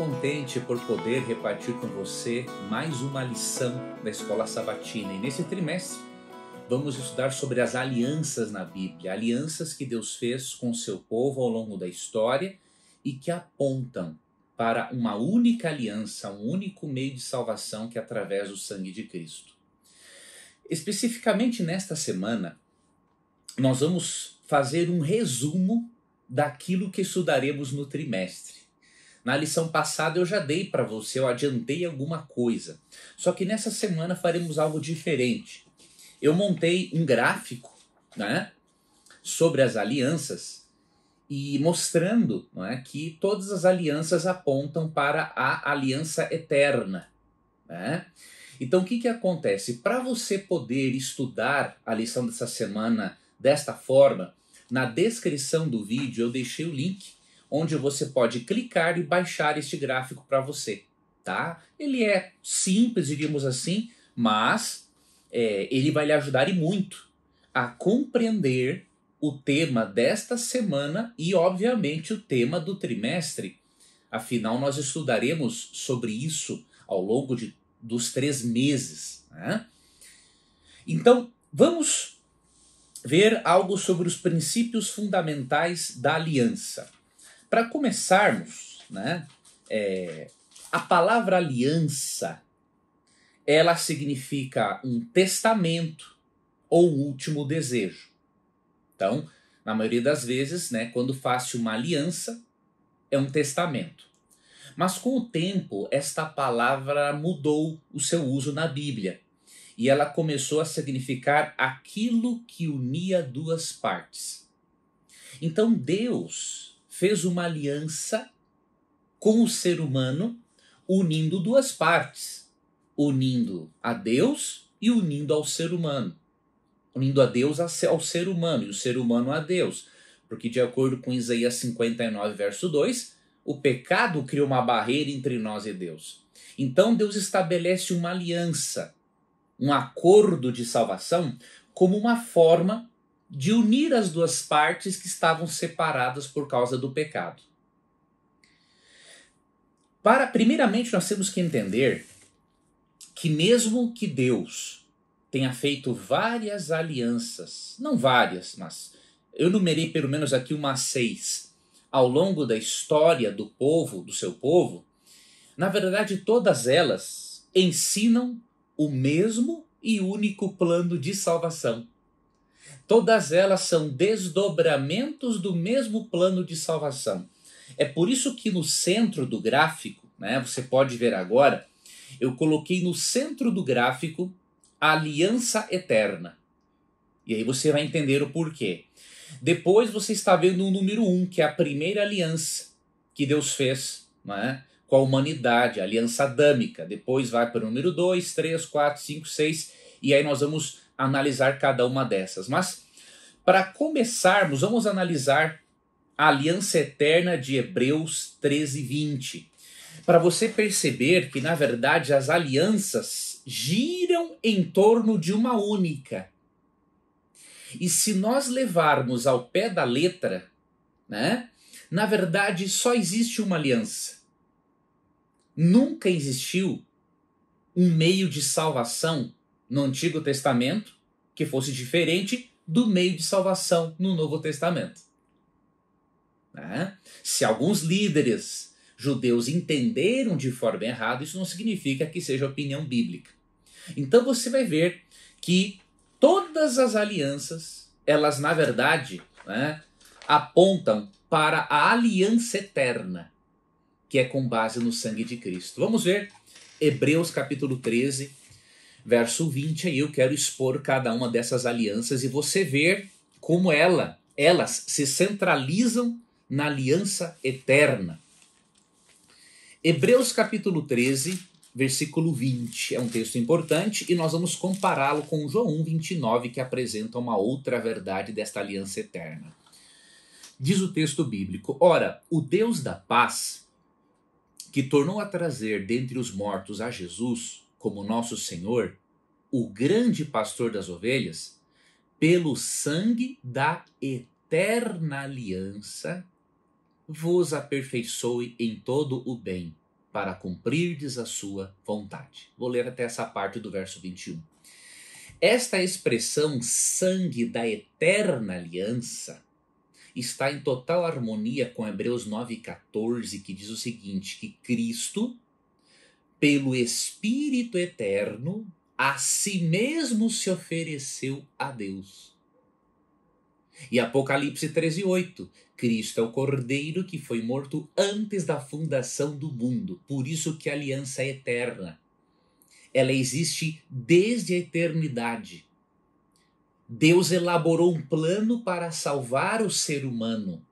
contente por poder repartir com você mais uma lição da Escola Sabatina. E nesse trimestre vamos estudar sobre as alianças na Bíblia, alianças que Deus fez com o seu povo ao longo da história e que apontam para uma única aliança, um único meio de salvação que é através do sangue de Cristo. Especificamente nesta semana, nós vamos fazer um resumo daquilo que estudaremos no trimestre. Na lição passada eu já dei para você, eu adiantei alguma coisa. Só que nessa semana faremos algo diferente. Eu montei um gráfico né, sobre as alianças e mostrando né, que todas as alianças apontam para a aliança eterna. Né? Então o que, que acontece? Para você poder estudar a lição dessa semana desta forma, na descrição do vídeo eu deixei o link onde você pode clicar e baixar este gráfico para você, tá? Ele é simples, diríamos assim, mas é, ele vai lhe ajudar e muito a compreender o tema desta semana e, obviamente, o tema do trimestre. Afinal, nós estudaremos sobre isso ao longo de, dos três meses. Né? Então, vamos ver algo sobre os princípios fundamentais da aliança. Para começarmos, né, é, a palavra aliança ela significa um testamento ou um último desejo. Então, na maioria das vezes, né, quando faz uma aliança, é um testamento. Mas com o tempo, esta palavra mudou o seu uso na Bíblia e ela começou a significar aquilo que unia duas partes. Então, Deus fez uma aliança com o ser humano, unindo duas partes, unindo a Deus e unindo ao ser humano. Unindo a Deus ao ser humano e o ser humano a Deus. Porque, de acordo com Isaías 59, verso 2, o pecado cria uma barreira entre nós e Deus. Então, Deus estabelece uma aliança, um acordo de salvação, como uma forma de unir as duas partes que estavam separadas por causa do pecado. Para primeiramente nós temos que entender que mesmo que Deus tenha feito várias alianças, não várias, mas eu numerei pelo menos aqui umas seis, ao longo da história do povo, do seu povo, na verdade todas elas ensinam o mesmo e único plano de salvação. Todas elas são desdobramentos do mesmo plano de salvação. É por isso que no centro do gráfico, né, você pode ver agora, eu coloquei no centro do gráfico a aliança eterna. E aí você vai entender o porquê. Depois você está vendo o número 1, um, que é a primeira aliança que Deus fez né, com a humanidade, a aliança adâmica. Depois vai para o número 2, 3, 4, 5, 6, e aí nós vamos analisar cada uma dessas. Mas, para começarmos, vamos analisar a aliança eterna de Hebreus 13, 20. Para você perceber que, na verdade, as alianças giram em torno de uma única. E se nós levarmos ao pé da letra, né, na verdade só existe uma aliança. Nunca existiu um meio de salvação no Antigo Testamento que fosse diferente do meio de salvação no Novo Testamento. Né? Se alguns líderes judeus entenderam de forma errada, isso não significa que seja opinião bíblica. Então você vai ver que todas as alianças, elas na verdade né, apontam para a aliança eterna, que é com base no sangue de Cristo. Vamos ver Hebreus capítulo 13, Verso 20, aí eu quero expor cada uma dessas alianças e você ver como ela, elas se centralizam na aliança eterna. Hebreus capítulo 13, versículo 20, é um texto importante e nós vamos compará-lo com João 1, 29, que apresenta uma outra verdade desta aliança eterna. Diz o texto bíblico: Ora, o Deus da paz, que tornou a trazer dentre os mortos a Jesus, como nosso Senhor, o grande pastor das ovelhas, pelo sangue da eterna aliança, vos aperfeiçoe em todo o bem, para cumprirdes a sua vontade. Vou ler até essa parte do verso 21. Esta expressão sangue da eterna aliança está em total harmonia com Hebreus 9,14, que diz o seguinte: que Cristo pelo Espírito Eterno, a si mesmo se ofereceu a Deus. E Apocalipse 8. Cristo é o Cordeiro que foi morto antes da fundação do mundo, por isso que a aliança é eterna. Ela existe desde a eternidade. Deus elaborou um plano para salvar o ser humano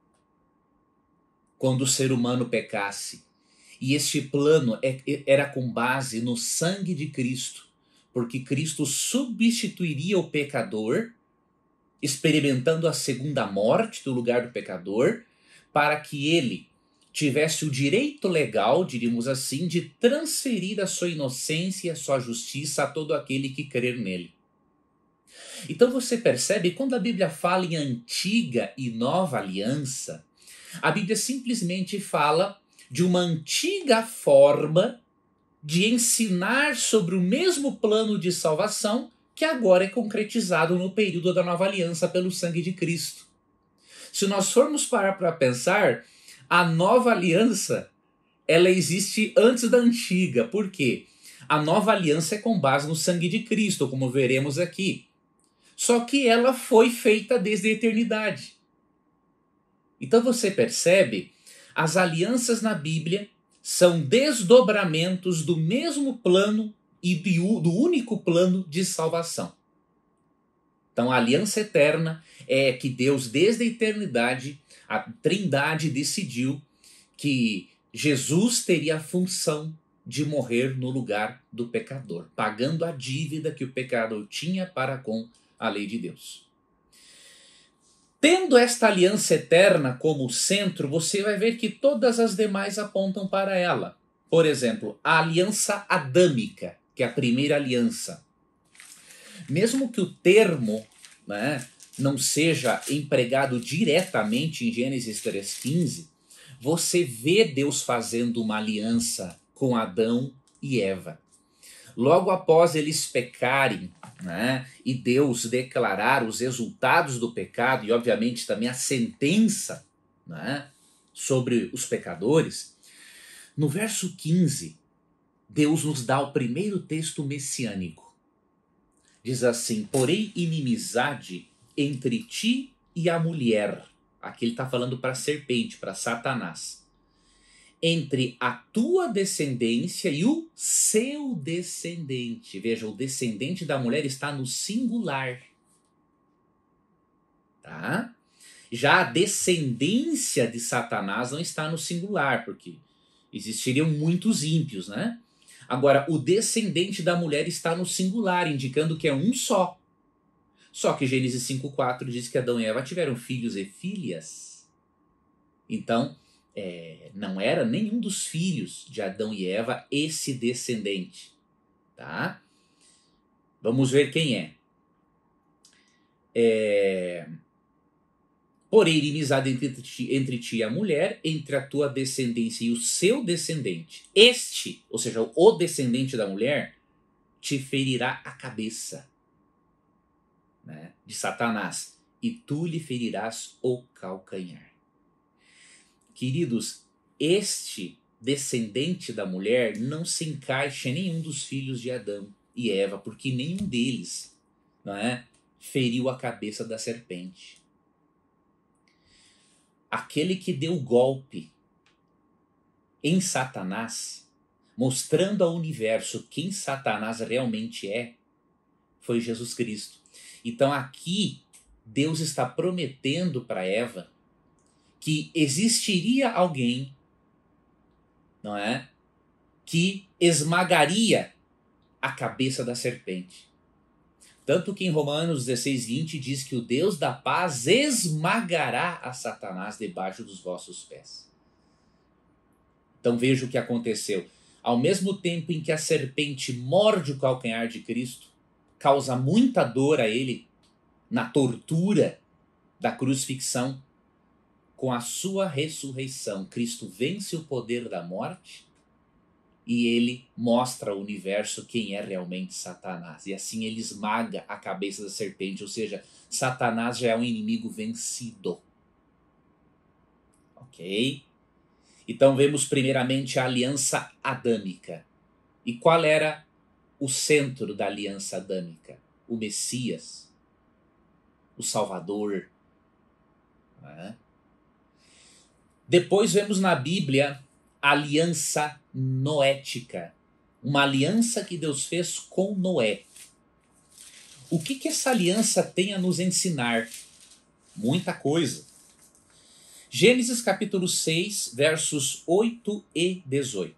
quando o ser humano pecasse. E este plano é, é, era com base no sangue de Cristo, porque Cristo substituiria o pecador, experimentando a segunda morte do lugar do pecador, para que ele tivesse o direito legal, diríamos assim, de transferir a sua inocência e a sua justiça a todo aquele que crer nele. Então você percebe, quando a Bíblia fala em antiga e nova aliança, a Bíblia simplesmente fala de uma antiga forma de ensinar sobre o mesmo plano de salvação que agora é concretizado no período da nova aliança pelo sangue de Cristo. Se nós formos parar para pensar, a nova aliança ela existe antes da antiga. Por quê? A nova aliança é com base no sangue de Cristo, como veremos aqui. Só que ela foi feita desde a eternidade. Então você percebe as alianças na Bíblia são desdobramentos do mesmo plano e do único plano de salvação. Então, a aliança eterna é que Deus, desde a eternidade, a Trindade decidiu que Jesus teria a função de morrer no lugar do pecador, pagando a dívida que o pecador tinha para com a lei de Deus. Tendo esta aliança eterna como centro, você vai ver que todas as demais apontam para ela. Por exemplo, a aliança adâmica, que é a primeira aliança. Mesmo que o termo né, não seja empregado diretamente em Gênesis 3,15, você vê Deus fazendo uma aliança com Adão e Eva. Logo após eles pecarem, né? e Deus declarar os resultados do pecado e, obviamente, também a sentença né? sobre os pecadores, no verso 15, Deus nos dá o primeiro texto messiânico. Diz assim: Porém, inimizade entre ti e a mulher. Aqui ele está falando para a serpente, para Satanás entre a tua descendência e o seu descendente. Veja, o descendente da mulher está no singular. Tá? Já a descendência de Satanás não está no singular, porque existiriam muitos ímpios, né? Agora, o descendente da mulher está no singular, indicando que é um só. Só que Gênesis 5,4 diz que Adão e Eva tiveram filhos e filhas. Então, é, não era nenhum dos filhos de Adão e Eva esse descendente, tá? Vamos ver quem é. é Porém, inimizade entre ti, entre ti e a mulher, entre a tua descendência e o seu descendente. Este, ou seja, o descendente da mulher, te ferirá a cabeça né, de Satanás, e tu lhe ferirás o calcanhar. Queridos, este descendente da mulher não se encaixa em nenhum dos filhos de Adão e Eva, porque nenhum deles não é, feriu a cabeça da serpente. Aquele que deu o golpe em Satanás, mostrando ao universo quem Satanás realmente é, foi Jesus Cristo. Então aqui Deus está prometendo para Eva que existiria alguém, não é? Que esmagaria a cabeça da serpente. Tanto que em Romanos 16, 20 diz que o Deus da paz esmagará a Satanás debaixo dos vossos pés. Então veja o que aconteceu. Ao mesmo tempo em que a serpente morde o calcanhar de Cristo, causa muita dor a ele na tortura da crucifixão, com a sua ressurreição, Cristo vence o poder da morte e ele mostra ao universo quem é realmente Satanás. E assim ele esmaga a cabeça da serpente, ou seja, Satanás já é um inimigo vencido. Ok? Então vemos primeiramente a aliança adâmica. E qual era o centro da aliança adâmica? O Messias, o Salvador. Né? Depois vemos na Bíblia a aliança noética, uma aliança que Deus fez com Noé. O que, que essa aliança tem a nos ensinar? Muita coisa. Gênesis capítulo 6, versos 8 e 18.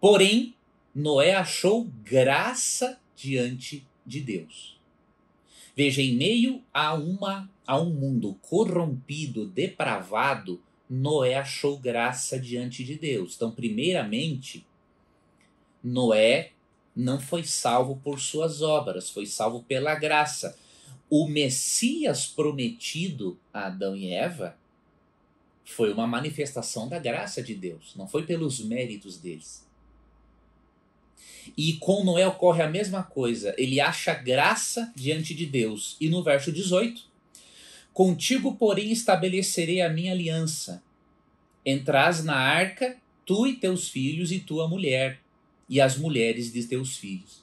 Porém, Noé achou graça diante de Deus. Veja, em meio a uma a um mundo corrompido, depravado, Noé achou graça diante de Deus. Então, primeiramente, Noé não foi salvo por suas obras, foi salvo pela graça. O Messias prometido a Adão e Eva foi uma manifestação da graça de Deus, não foi pelos méritos deles. E com Noé ocorre a mesma coisa. Ele acha graça diante de Deus. E no verso 18: Contigo, porém, estabelecerei a minha aliança. Entrás na arca, tu e teus filhos, e tua mulher, e as mulheres de teus filhos.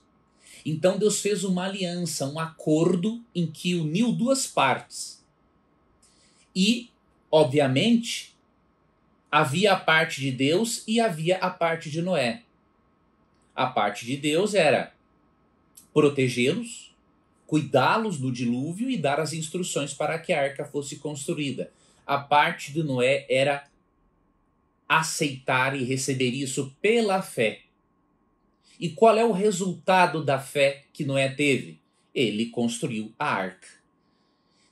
Então Deus fez uma aliança, um acordo em que uniu duas partes. E, obviamente, havia a parte de Deus e havia a parte de Noé. A parte de Deus era protegê-los, cuidá-los do dilúvio e dar as instruções para que a arca fosse construída. A parte de Noé era aceitar e receber isso pela fé. E qual é o resultado da fé que Noé teve? Ele construiu a arca.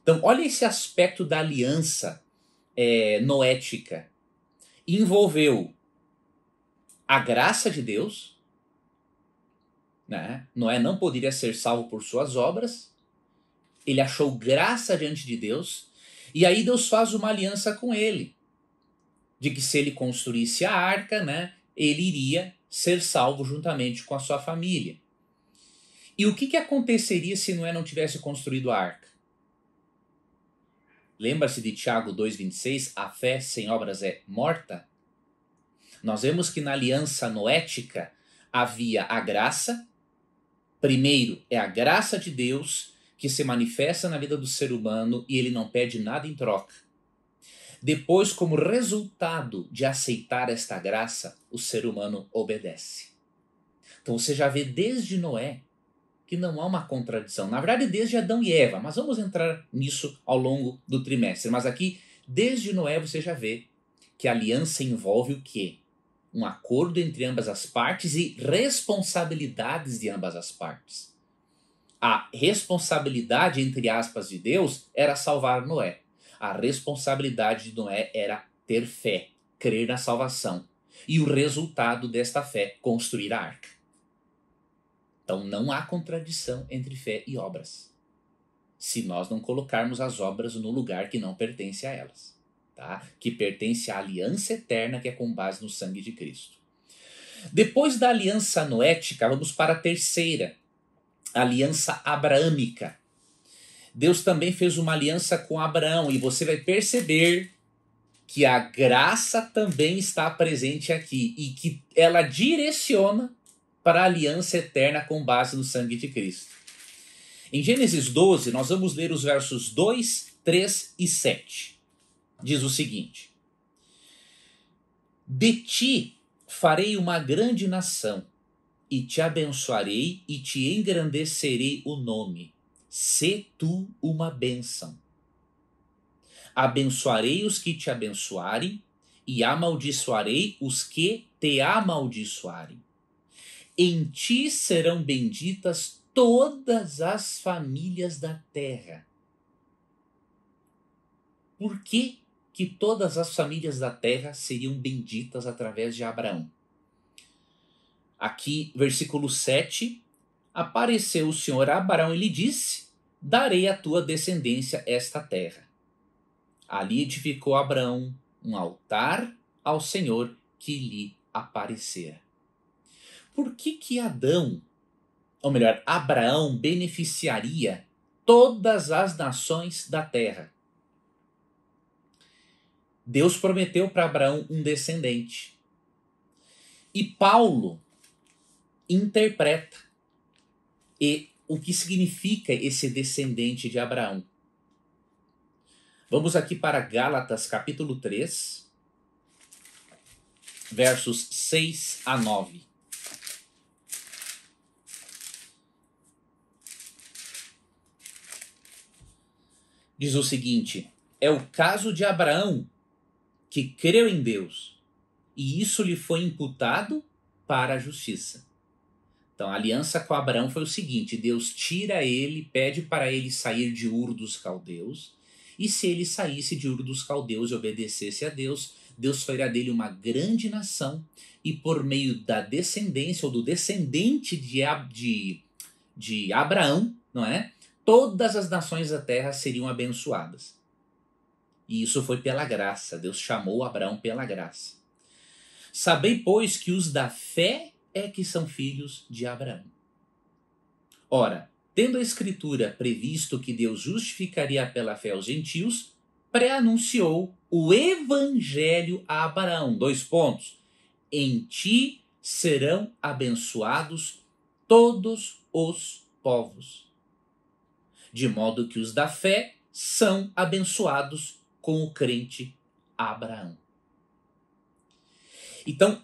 Então, olha esse aspecto da aliança é, noética. Envolveu a graça de Deus, né? Noé não poderia ser salvo por suas obras. Ele achou graça diante de Deus. E aí Deus faz uma aliança com ele. De que se ele construísse a arca, né, ele iria ser salvo juntamente com a sua família. E o que, que aconteceria se Noé não tivesse construído a arca? Lembra-se de Tiago 2,26? A fé sem obras é morta? Nós vemos que na aliança noética havia a graça Primeiro é a graça de Deus que se manifesta na vida do ser humano e ele não pede nada em troca. Depois, como resultado de aceitar esta graça, o ser humano obedece. Então você já vê desde Noé que não há uma contradição. Na verdade, desde Adão e Eva, mas vamos entrar nisso ao longo do trimestre. Mas aqui, desde Noé, você já vê que a aliança envolve o quê? um acordo entre ambas as partes e responsabilidades de ambas as partes. A responsabilidade, entre aspas, de Deus era salvar Noé. A responsabilidade de Noé era ter fé, crer na salvação. E o resultado desta fé, construir a arca. Então não há contradição entre fé e obras, se nós não colocarmos as obras no lugar que não pertence a elas tá? que pertence à aliança eterna que é com base no sangue de Cristo. Depois da aliança noética, vamos para a terceira, a aliança abraâmica. Deus também fez uma aliança com Abraão, e você vai perceber que a graça também está presente aqui e que ela direciona para a aliança eterna com base no sangue de Cristo. Em Gênesis 12, nós vamos ler os versos 2, 3 e 7 diz o seguinte: De ti farei uma grande nação, e te abençoarei e te engrandecerei o nome. Se tu uma bênção. Abençoarei os que te abençoarem, e amaldiçoarei os que te amaldiçoarem. Em ti serão benditas todas as famílias da terra. Por que que todas as famílias da terra seriam benditas através de Abraão. Aqui, versículo 7, apareceu o Senhor a Abraão e lhe disse: Darei à tua descendência esta terra. Ali edificou Abraão um altar ao Senhor que lhe aparecera. Por que que Adão, ou melhor, Abraão beneficiaria todas as nações da terra? Deus prometeu para Abraão um descendente. E Paulo interpreta e o que significa esse descendente de Abraão. Vamos aqui para Gálatas capítulo 3, versos 6 a 9. Diz o seguinte: é o caso de Abraão que creu em Deus, e isso lhe foi imputado para a justiça. Então, a aliança com Abraão foi o seguinte: Deus tira ele, pede para ele sair de Ur dos Caldeus, e se ele saísse de Ur dos Caldeus e obedecesse a Deus, Deus faria dele uma grande nação, e por meio da descendência ou do descendente de, de, de Abraão, não é? Todas as nações da terra seriam abençoadas. E isso foi pela graça. Deus chamou Abraão pela graça. Sabei, pois, que os da fé é que são filhos de Abraão. Ora, tendo a Escritura previsto que Deus justificaria pela fé os gentios, pré-anunciou o evangelho a Abraão. Dois pontos. Em ti serão abençoados todos os povos. De modo que os da fé são abençoados com o crente Abraão. Então,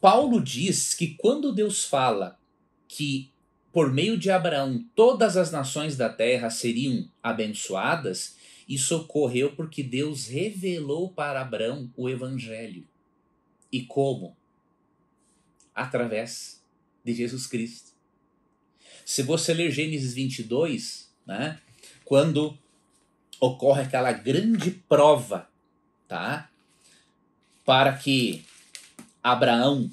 Paulo diz que quando Deus fala que por meio de Abraão todas as nações da terra seriam abençoadas, isso ocorreu porque Deus revelou para Abraão o evangelho. E como? Através de Jesus Cristo. Se você ler Gênesis 22, né, quando ocorre aquela grande prova, tá? Para que Abraão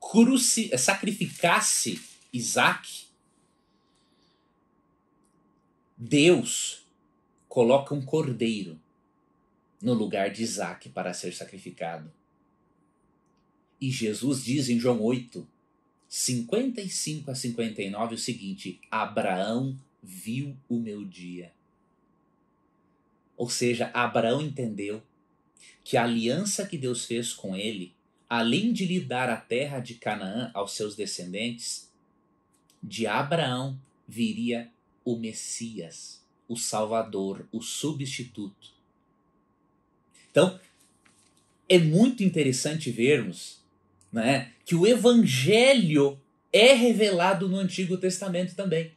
cruci sacrificasse Isaac, Deus coloca um cordeiro no lugar de Isaac para ser sacrificado. E Jesus diz em João 8, 55 a 59 o seguinte: Abraão viu o meu dia. Ou seja, Abraão entendeu que a aliança que Deus fez com ele, além de lhe dar a terra de Canaã aos seus descendentes, de Abraão viria o Messias, o Salvador, o substituto. Então, é muito interessante vermos né, que o Evangelho é revelado no Antigo Testamento também.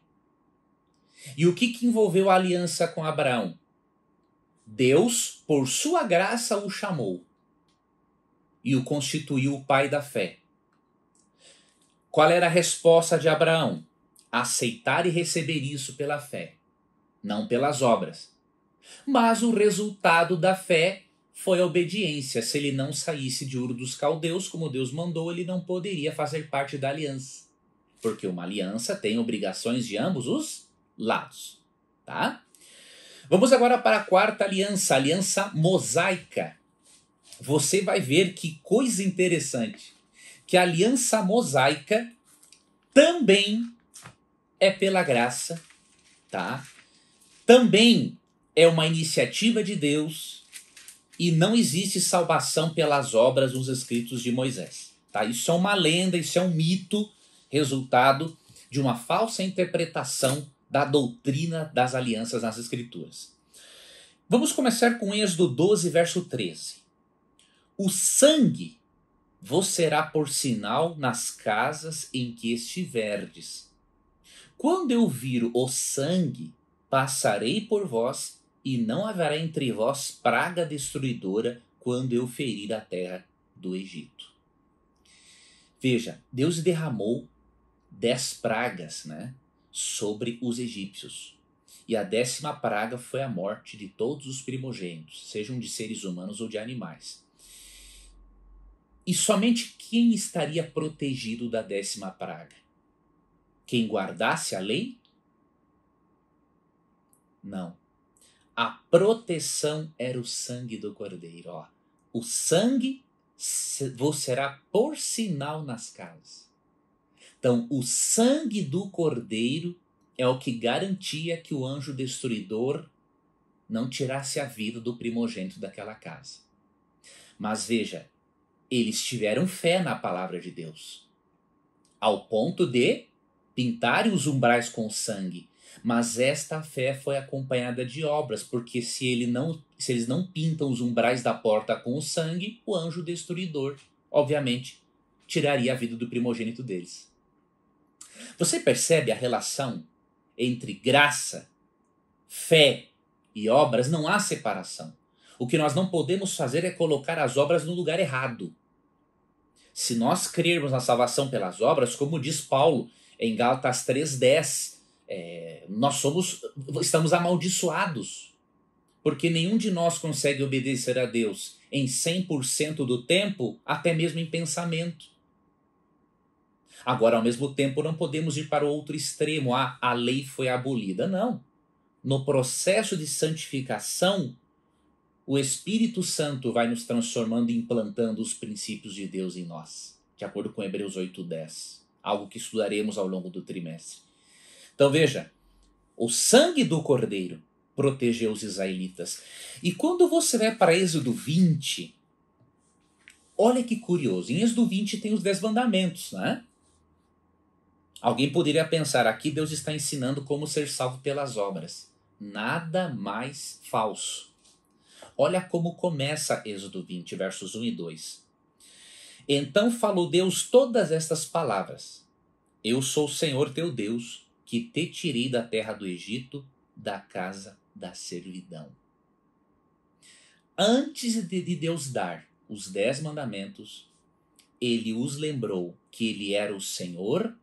E o que, que envolveu a aliança com Abraão? Deus, por sua graça, o chamou e o constituiu o pai da fé. Qual era a resposta de Abraão? Aceitar e receber isso pela fé, não pelas obras. Mas o resultado da fé foi a obediência. Se ele não saísse de Ur dos Caldeus, como Deus mandou, ele não poderia fazer parte da aliança. Porque uma aliança tem obrigações de ambos os lados, tá? Vamos agora para a quarta aliança, a aliança mosaica. Você vai ver que coisa interessante, que a aliança mosaica também é pela graça, tá? Também é uma iniciativa de Deus e não existe salvação pelas obras nos escritos de Moisés, tá? Isso é uma lenda, isso é um mito resultado de uma falsa interpretação da doutrina das alianças nas Escrituras. Vamos começar com Êxodo 12, verso 13. O sangue vos será por sinal nas casas em que estiverdes. Quando eu vir o sangue, passarei por vós, e não haverá entre vós praga destruidora quando eu ferir a terra do Egito. Veja, Deus derramou dez pragas, né? sobre os egípcios. E a décima praga foi a morte de todos os primogênitos, sejam de seres humanos ou de animais. E somente quem estaria protegido da décima praga? Quem guardasse a lei? Não. A proteção era o sangue do cordeiro. Ó. O sangue vos será por sinal nas casas. Então, o sangue do cordeiro é o que garantia que o anjo destruidor não tirasse a vida do primogênito daquela casa. Mas veja, eles tiveram fé na palavra de Deus, ao ponto de pintarem os umbrais com sangue. Mas esta fé foi acompanhada de obras, porque se, ele não, se eles não pintam os umbrais da porta com o sangue, o anjo destruidor, obviamente, tiraria a vida do primogênito deles. Você percebe a relação entre graça, fé e obras? Não há separação. O que nós não podemos fazer é colocar as obras no lugar errado. Se nós crermos na salvação pelas obras, como diz Paulo em Gálatas 3:10, é, nós somos estamos amaldiçoados, porque nenhum de nós consegue obedecer a Deus em 100% do tempo, até mesmo em pensamento. Agora, ao mesmo tempo, não podemos ir para o outro extremo, ah, a lei foi abolida. Não. No processo de santificação, o Espírito Santo vai nos transformando e implantando os princípios de Deus em nós, de acordo com Hebreus 8:10, algo que estudaremos ao longo do trimestre. Então veja, o sangue do cordeiro protegeu os israelitas. E quando você vai para Êxodo 20, olha que curioso, em Êxodo 20 tem os dez mandamentos, né? Alguém poderia pensar: aqui Deus está ensinando como ser salvo pelas obras. Nada mais falso. Olha como começa Êxodo 20, versos 1 e 2. Então falou Deus todas estas palavras: Eu sou o Senhor teu Deus, que te tirei da terra do Egito, da casa da servidão. Antes de Deus dar os dez mandamentos, ele os lembrou que ele era o Senhor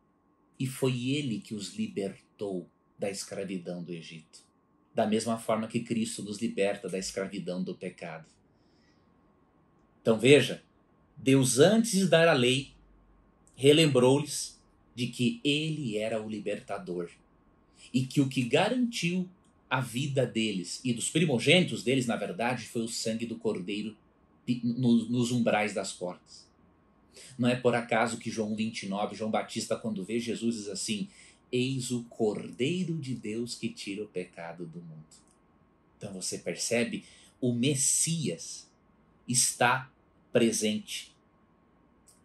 e foi ele que os libertou da escravidão do Egito, da mesma forma que Cristo nos liberta da escravidão do pecado. Então veja, Deus antes de dar a lei, relembrou-lhes de que ele era o libertador e que o que garantiu a vida deles e dos primogênitos deles, na verdade, foi o sangue do cordeiro nos umbrais das portas. Não é por acaso que João 29, João Batista, quando vê Jesus, diz assim: Eis o Cordeiro de Deus que tira o pecado do mundo. Então você percebe, o Messias está presente.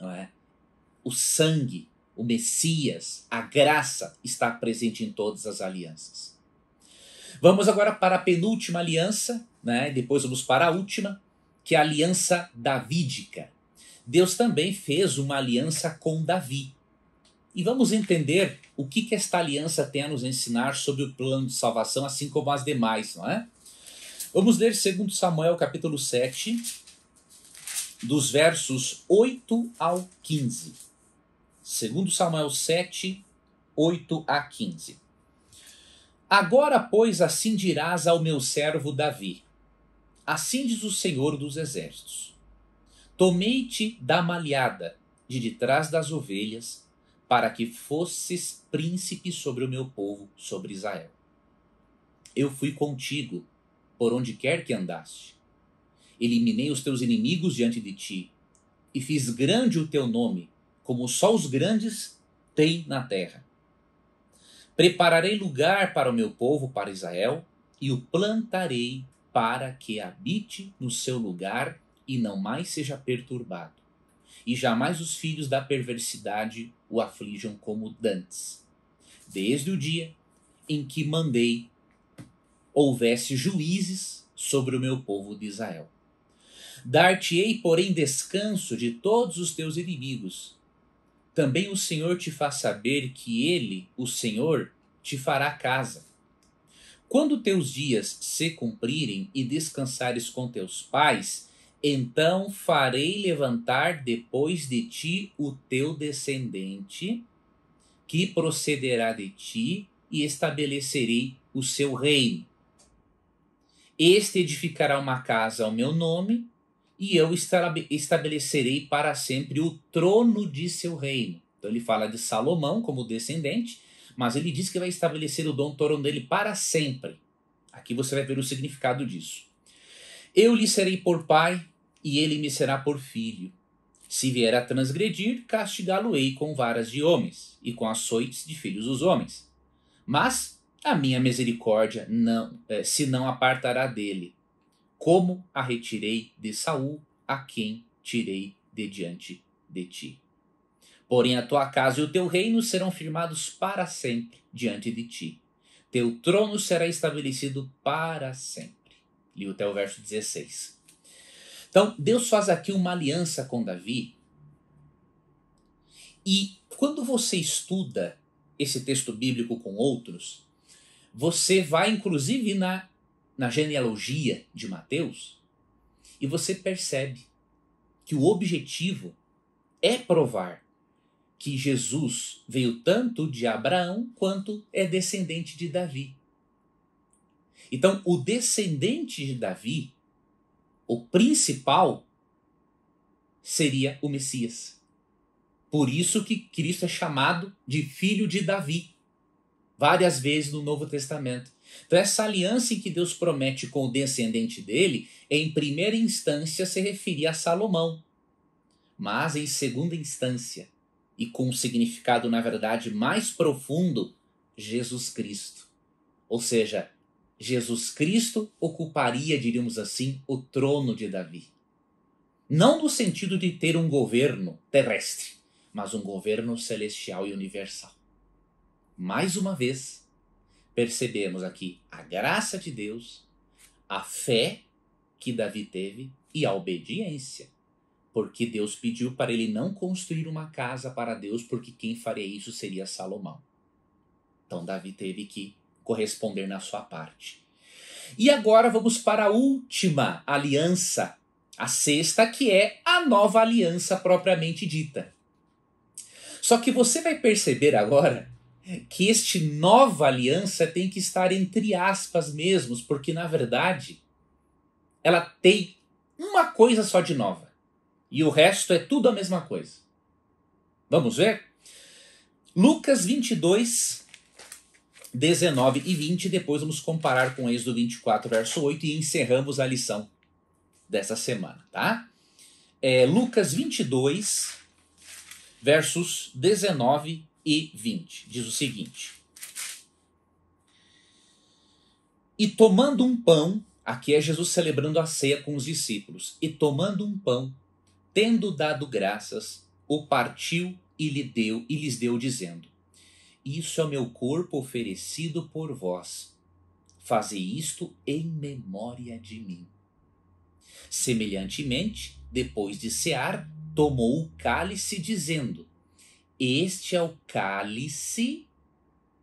Não é? O sangue, o Messias, a graça está presente em todas as alianças. Vamos agora para a penúltima aliança, né? depois vamos para a última, que é a aliança davídica. Deus também fez uma aliança com Davi. E vamos entender o que, que esta aliança tem a nos ensinar sobre o plano de salvação, assim como as demais, não é? Vamos ler 2 Samuel capítulo 7, dos versos 8 ao 15. 2 Samuel 7, 8 a 15. Agora, pois, assim dirás ao meu servo Davi: Assim diz o Senhor dos Exércitos Tomei-te da malhada de detrás das ovelhas, para que fosses príncipe sobre o meu povo, sobre Israel. Eu fui contigo por onde quer que andaste. Eliminei os teus inimigos diante de ti e fiz grande o teu nome, como só os grandes têm na terra. Prepararei lugar para o meu povo, para Israel, e o plantarei para que habite no seu lugar e não mais seja perturbado. E jamais os filhos da perversidade o aflijam como dantes. Desde o dia em que mandei houvesse juízes sobre o meu povo de Israel. Dar-te-ei, porém, descanso de todos os teus inimigos. Também o Senhor te faz saber que ele, o Senhor, te fará casa. Quando teus dias se cumprirem e descansares com teus pais, então farei levantar depois de ti o teu descendente, que procederá de ti, e estabelecerei o seu reino. Este edificará uma casa ao meu nome, e eu estabelecerei para sempre o trono de seu reino. Então ele fala de Salomão como descendente, mas ele diz que vai estabelecer o dom trono dele para sempre. Aqui você vai ver o significado disso. Eu lhe serei por pai, e ele me será por filho. Se vier a transgredir, castigá-lo-ei com varas de homens e com açoites de filhos dos homens. Mas a minha misericórdia não eh, se não apartará dele. Como a retirei de Saul, a quem tirei de diante de ti. Porém, a tua casa e o teu reino serão firmados para sempre diante de ti. Teu trono será estabelecido para sempre. Li até o verso 16. Então, Deus faz aqui uma aliança com Davi. E quando você estuda esse texto bíblico com outros, você vai inclusive na, na genealogia de Mateus e você percebe que o objetivo é provar que Jesus veio tanto de Abraão quanto é descendente de Davi. Então, o descendente de Davi o principal seria o Messias. Por isso que Cristo é chamado de filho de Davi várias vezes no Novo Testamento. Então essa aliança que Deus promete com o descendente dele, em primeira instância se referia a Salomão, mas em segunda instância e com um significado na verdade mais profundo, Jesus Cristo. Ou seja, Jesus Cristo ocuparia, diríamos assim, o trono de Davi. Não no sentido de ter um governo terrestre, mas um governo celestial e universal. Mais uma vez, percebemos aqui a graça de Deus, a fé que Davi teve e a obediência, porque Deus pediu para ele não construir uma casa para Deus, porque quem faria isso seria Salomão. Então Davi teve que corresponder na sua parte. E agora vamos para a última aliança, a sexta, que é a nova aliança propriamente dita. Só que você vai perceber agora que este nova aliança tem que estar entre aspas mesmos, porque na verdade ela tem uma coisa só de nova e o resto é tudo a mesma coisa. Vamos ver? Lucas 22, 19 e 20, depois vamos comparar com Êxodo 24, verso 8 e encerramos a lição dessa semana, tá? É, Lucas 22, versos 19 e 20, diz o seguinte: E tomando um pão, aqui é Jesus celebrando a ceia com os discípulos, e tomando um pão, tendo dado graças, o partiu e lhe deu e lhes deu dizendo: isso é o meu corpo oferecido por vós. Faze isto em memória de mim. Semelhantemente, depois de cear, tomou o cálice, dizendo: Este é o cálice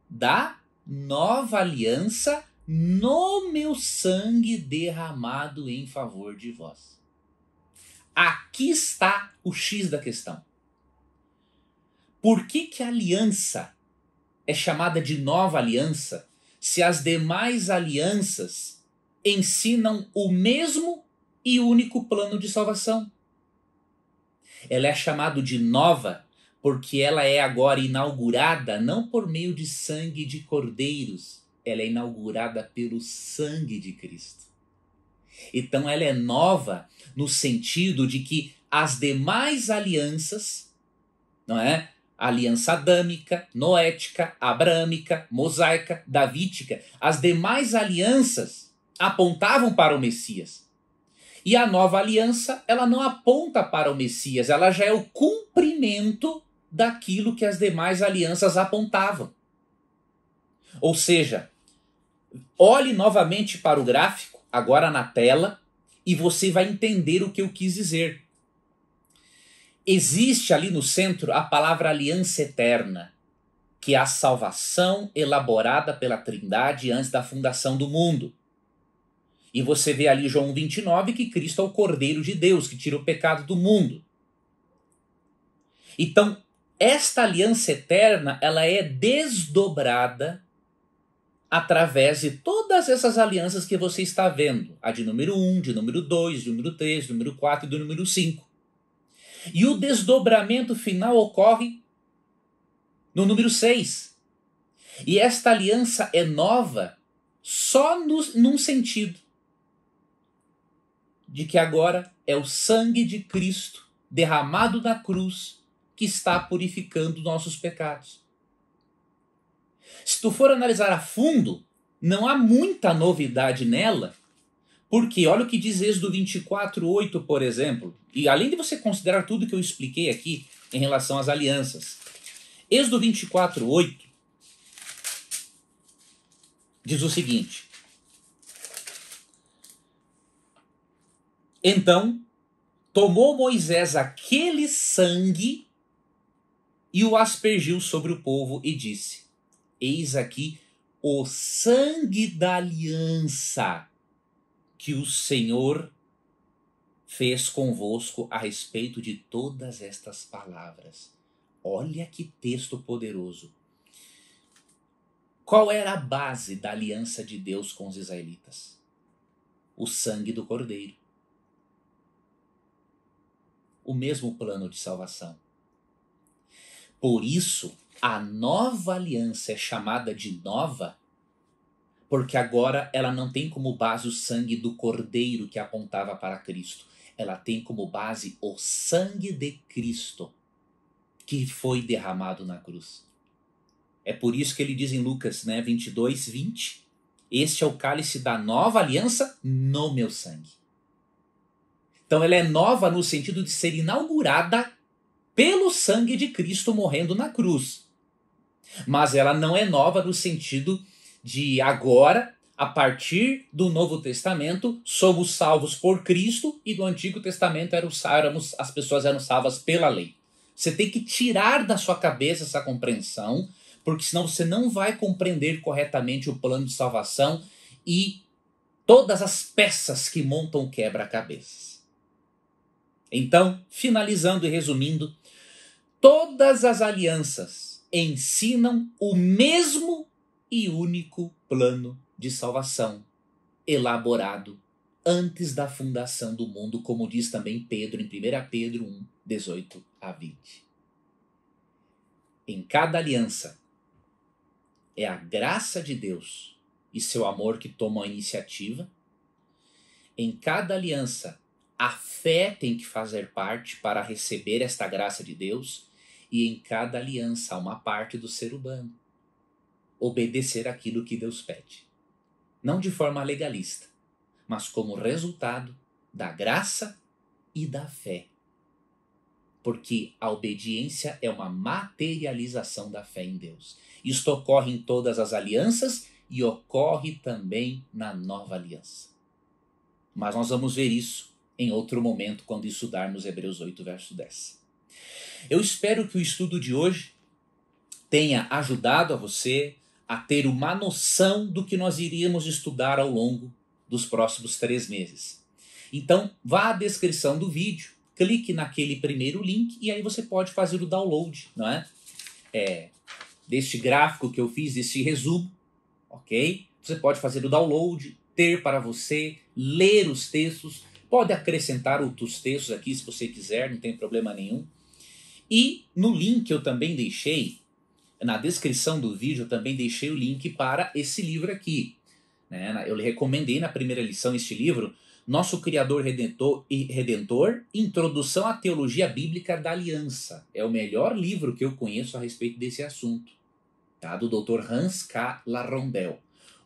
da nova aliança no meu sangue derramado em favor de vós. Aqui está o X da questão. Por que, que a aliança é chamada de nova aliança se as demais alianças ensinam o mesmo e único plano de salvação. Ela é chamada de nova porque ela é agora inaugurada não por meio de sangue de cordeiros, ela é inaugurada pelo sangue de Cristo. Então ela é nova no sentido de que as demais alianças, não é? aliança adâmica, noética, abraâmica, mosaica, davítica, as demais alianças apontavam para o Messias. E a nova aliança, ela não aponta para o Messias, ela já é o cumprimento daquilo que as demais alianças apontavam. Ou seja, olhe novamente para o gráfico, agora na tela, e você vai entender o que eu quis dizer existe ali no centro a palavra aliança eterna, que é a salvação elaborada pela Trindade antes da fundação do mundo. E você vê ali João 29 que Cristo é o Cordeiro de Deus que tira o pecado do mundo. Então, esta aliança eterna, ela é desdobrada através de todas essas alianças que você está vendo, a de número 1, de número 2, de número 3, de número 4 e do número 5. E o desdobramento final ocorre no número 6. E esta aliança é nova só no, num sentido: de que agora é o sangue de Cristo derramado na cruz que está purificando nossos pecados. Se tu for analisar a fundo, não há muita novidade nela porque olha o que diz Êxodo 24:8, por exemplo. E além de você considerar tudo que eu expliquei aqui em relação às alianças. Êxodo 24:8 diz o seguinte: Então tomou Moisés aquele sangue e o aspergiu sobre o povo e disse: Eis aqui o sangue da aliança que o Senhor fez convosco a respeito de todas estas palavras. Olha que texto poderoso. Qual era a base da aliança de Deus com os israelitas? O sangue do Cordeiro. O mesmo plano de salvação. Por isso, a nova aliança é chamada de nova porque agora ela não tem como base o sangue do cordeiro que apontava para Cristo. Ela tem como base o sangue de Cristo que foi derramado na cruz. É por isso que ele diz em Lucas né, 22, 20: Este é o cálice da nova aliança no meu sangue. Então ela é nova no sentido de ser inaugurada pelo sangue de Cristo morrendo na cruz. Mas ela não é nova no sentido de agora, a partir do Novo Testamento, somos salvos por Cristo e do Antigo Testamento eram as pessoas eram salvas pela lei. Você tem que tirar da sua cabeça essa compreensão, porque senão você não vai compreender corretamente o plano de salvação e todas as peças que montam quebra-cabeças. Então, finalizando e resumindo, todas as alianças ensinam o mesmo e único plano de salvação, elaborado antes da fundação do mundo, como diz também Pedro em 1 Pedro 1, 18 a 20. Em cada aliança é a graça de Deus e seu amor que tomam a iniciativa. Em cada aliança, a fé tem que fazer parte para receber esta graça de Deus, e em cada aliança, uma parte do ser humano obedecer aquilo que Deus pede. Não de forma legalista, mas como resultado da graça e da fé. Porque a obediência é uma materialização da fé em Deus. Isto ocorre em todas as alianças e ocorre também na nova aliança. Mas nós vamos ver isso em outro momento quando estudarmos Hebreus 8, verso 10. Eu espero que o estudo de hoje tenha ajudado a você, a ter uma noção do que nós iríamos estudar ao longo dos próximos três meses. Então, vá à descrição do vídeo, clique naquele primeiro link e aí você pode fazer o download, não é? é deste gráfico que eu fiz, deste resumo, ok? Você pode fazer o download, ter para você, ler os textos, pode acrescentar outros textos aqui se você quiser, não tem problema nenhum. E no link eu também deixei na descrição do vídeo também deixei o link para esse livro aqui. Né? Eu recomendei na primeira lição este livro, Nosso Criador Redentor, Redentor Introdução à Teologia Bíblica da Aliança. É o melhor livro que eu conheço a respeito desse assunto, tá? do Dr. Hans K. Larrondel.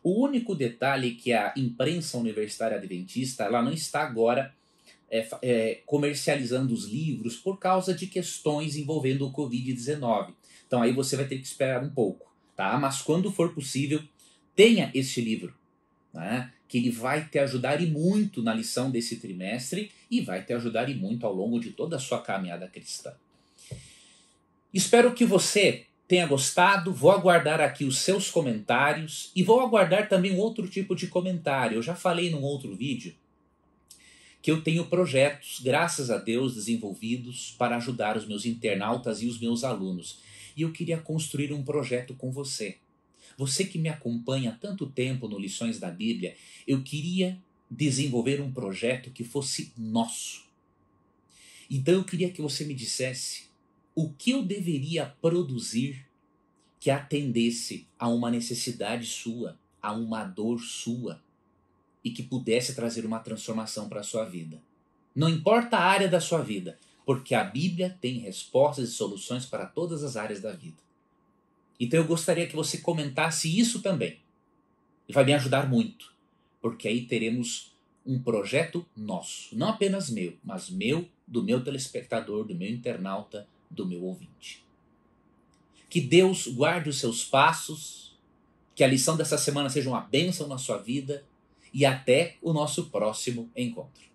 O único detalhe que a imprensa universitária adventista ela não está agora é, é, comercializando os livros por causa de questões envolvendo o Covid-19. Então aí você vai ter que esperar um pouco, tá? Mas quando for possível, tenha este livro, né? Que ele vai te ajudar e muito na lição desse trimestre e vai te ajudar e muito ao longo de toda a sua caminhada cristã. Espero que você tenha gostado. Vou aguardar aqui os seus comentários e vou aguardar também outro tipo de comentário. Eu já falei num outro vídeo que eu tenho projetos, graças a Deus, desenvolvidos para ajudar os meus internautas e os meus alunos e eu queria construir um projeto com você. Você que me acompanha há tanto tempo no Lições da Bíblia, eu queria desenvolver um projeto que fosse nosso. Então eu queria que você me dissesse o que eu deveria produzir que atendesse a uma necessidade sua, a uma dor sua e que pudesse trazer uma transformação para a sua vida. Não importa a área da sua vida, porque a Bíblia tem respostas e soluções para todas as áreas da vida. Então eu gostaria que você comentasse isso também. E vai me ajudar muito, porque aí teremos um projeto nosso, não apenas meu, mas meu, do meu telespectador, do meu internauta, do meu ouvinte. Que Deus guarde os seus passos, que a lição dessa semana seja uma bênção na sua vida e até o nosso próximo encontro.